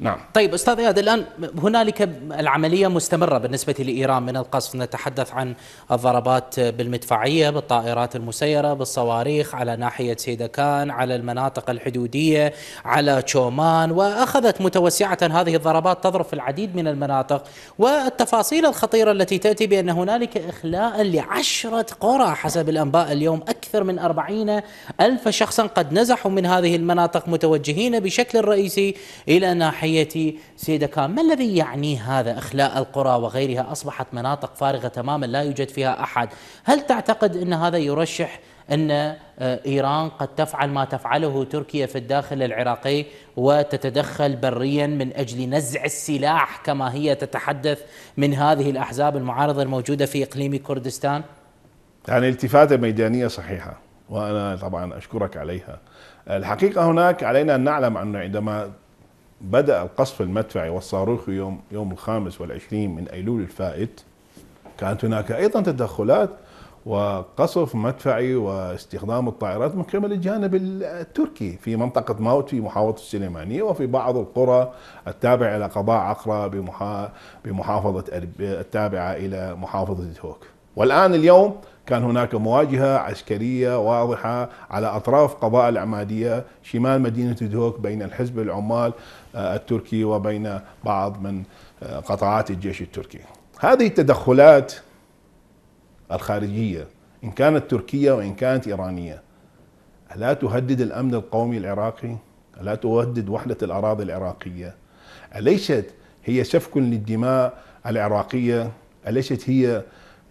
نعم طيب استاذ اياد الان هنالك العمليه مستمره بالنسبه لايران من القصف نتحدث عن الضربات بالمدفعيه بالطائرات المسيره بالصواريخ على ناحيه سيدكان على المناطق الحدوديه على تشومان واخذت متوسعه هذه الضربات تضرب في العديد من المناطق والتفاصيل الخطيره التي تاتي بان هنالك اخلاء لعشره قرى حسب الانباء اليوم اكثر من أربعين الف شخصا قد نزحوا من هذه المناطق متوجهين بشكل رئيسي الى ناحيه سيدة كان ما الذي يعنيه هذا إخلاء القرى وغيرها أصبحت مناطق فارغة تماما لا يوجد فيها أحد هل تعتقد أن هذا يرشح أن آه، إيران قد تفعل ما تفعله تركيا في الداخل العراقي وتتدخل بريا من أجل نزع السلاح كما هي تتحدث من هذه الأحزاب المعارضة الموجودة في إقليم كردستان يعني التفاتة ميدانية صحيحة وأنا طبعا أشكرك عليها الحقيقة هناك علينا أن نعلم أنه عندما بدأ القصف المدفعي والصاروخي يوم يوم الخامس والعشرين من أيلول الفائت كانت هناك أيضا تدخلات وقصف مدفعي واستخدام الطائرات من قبل الجانب التركي في منطقة موت في محافظة السليمانية وفي بعض القرى التابعة إلى قضاء عقرة بمحافظة التابعة إلى محافظة هوك والآن اليوم كان هناك مواجهة عسكرية واضحة على أطراف قضاء العمادية شمال مدينة دهوك بين الحزب العمال آه، التركي وبين بعض من آه، قطاعات الجيش التركي هذه التدخلات الخارجية إن كانت تركية وإن كانت إيرانية ألا تهدد الأمن القومي العراقي؟ ألا تهدد وحدة الأراضي العراقية؟ أليست هي سفك للدماء العراقية؟ أليست هي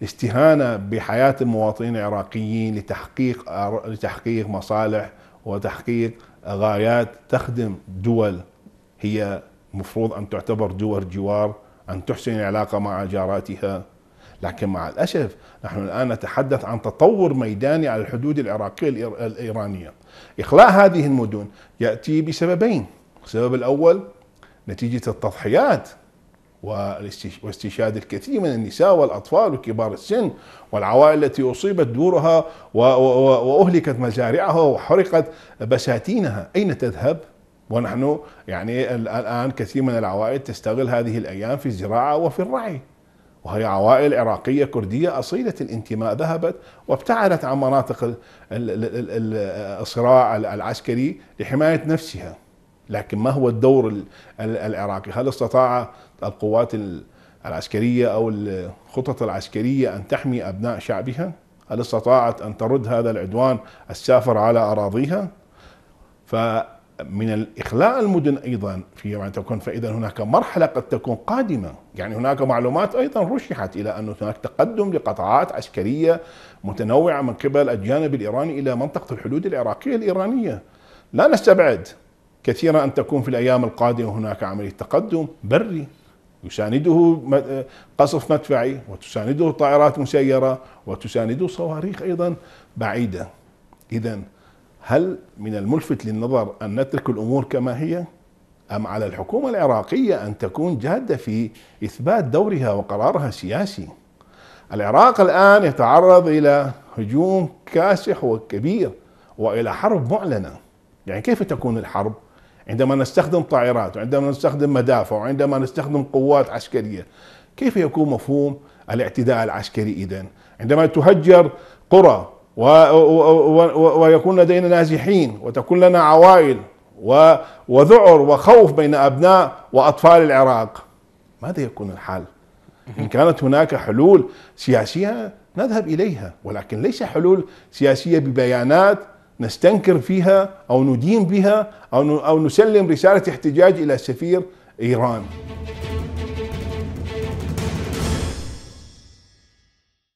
استهانه بحياه المواطنين العراقيين لتحقيق لتحقيق مصالح وتحقيق غايات تخدم دول هي المفروض ان تعتبر دول جوار ان تحسن العلاقه مع جاراتها لكن مع الاسف نحن الان نتحدث عن تطور ميداني على الحدود العراقيه الايرانيه. اخلاء هذه المدن ياتي بسببين، السبب الاول نتيجه التضحيات واستشهاد الكثير من النساء والأطفال وكبار السن والعوائل التي أصيبت دورها وأهلكت مزارعها وحرقت بساتينها أين تذهب؟ ونحن يعني الآن كثير من العوائل تستغل هذه الأيام في الزراعة وفي الرعي وهي عوائل عراقية كردية أصيلة الانتماء ذهبت وابتعدت عن مناطق الصراع العسكري لحماية نفسها لكن ما هو الدور العراقي هل استطاع القوات العسكرية أو الخطط العسكرية أن تحمي أبناء شعبها هل استطاعت أن ترد هذا العدوان السافر على أراضيها فمن الإخلاء المدن أيضا في أن تكون فإذا هناك مرحلة قد تكون قادمة يعني هناك معلومات أيضا رشحت إلى أن هناك تقدم لقطاعات عسكرية متنوعة من قبل الجانب الإيراني إلى منطقة الحدود العراقية الإيرانية لا نستبعد كثيرا أن تكون في الأيام القادمة هناك عملية تقدم بري يسانده قصف مدفعي وتسانده طائرات مسيرة وتسانده صواريخ أيضا بعيدة إذا هل من الملفت للنظر أن نترك الأمور كما هي أم على الحكومة العراقية أن تكون جادة في إثبات دورها وقرارها السياسي العراق الآن يتعرض إلى هجوم كاسح وكبير وإلى حرب معلنة يعني كيف تكون الحرب عندما نستخدم طائرات وعندما نستخدم مدافع وعندما نستخدم قوات عسكرية كيف يكون مفهوم الاعتداء العسكري إذا عندما تهجر قرى ويكون لدينا نازحين وتكون لنا عوائل وذعر وخوف بين أبناء وأطفال العراق ماذا يكون الحال؟ إن كانت هناك حلول سياسية نذهب إليها ولكن ليس حلول سياسية ببيانات نستنكر فيها او ندين بها او او نسلم رساله احتجاج الى سفير ايران